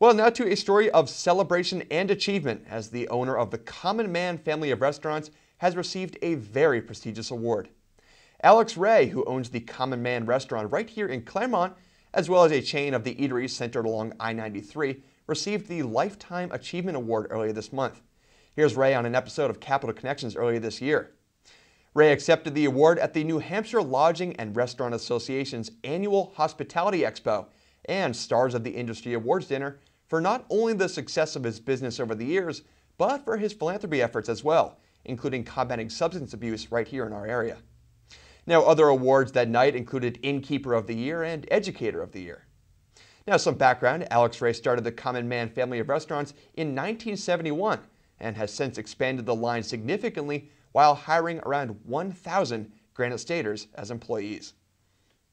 Well, now to a story of celebration and achievement as the owner of the Common Man family of restaurants has received a very prestigious award. Alex Ray, who owns the Common Man restaurant right here in Claremont, as well as a chain of the eateries centered along I-93, received the Lifetime Achievement Award earlier this month. Here's Ray on an episode of Capital Connections earlier this year. Ray accepted the award at the New Hampshire Lodging and Restaurant Association's annual Hospitality Expo and Stars of the Industry Awards dinner for not only the success of his business over the years, but for his philanthropy efforts as well, including combating substance abuse right here in our area. Now, other awards that night included Innkeeper of the Year and Educator of the Year. Now, some background Alex Ray started the Common Man family of restaurants in 1971 and has since expanded the line significantly while hiring around 1,000 Granite Staters as employees.